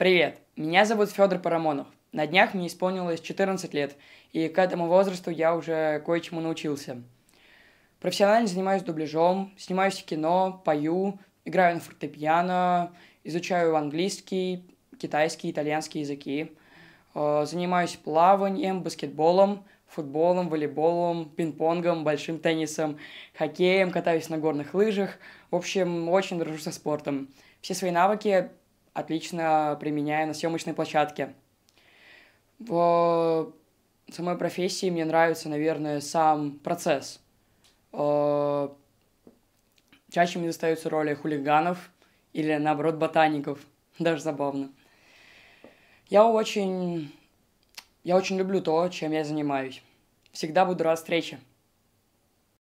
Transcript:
Привет, меня зовут Федор Парамонов. На днях мне исполнилось 14 лет, и к этому возрасту я уже кое-чему научился. Профессионально занимаюсь дубляжом, снимаюсь в кино, пою, играю на фортепиано, изучаю английский, китайский, итальянский языки, э, занимаюсь плаванием, баскетболом, футболом, волейболом, пинг-понгом, большим теннисом, хоккеем, катаюсь на горных лыжах. В общем, очень дружу со спортом. Все свои навыки отлично применяю на съемочной площадке. В самой профессии мне нравится, наверное, сам процесс. Э, чаще мне достаются роли хулиганов или, наоборот, ботаников. Даже забавно. Я очень... Я очень люблю то, чем я занимаюсь. Всегда буду рад встрече.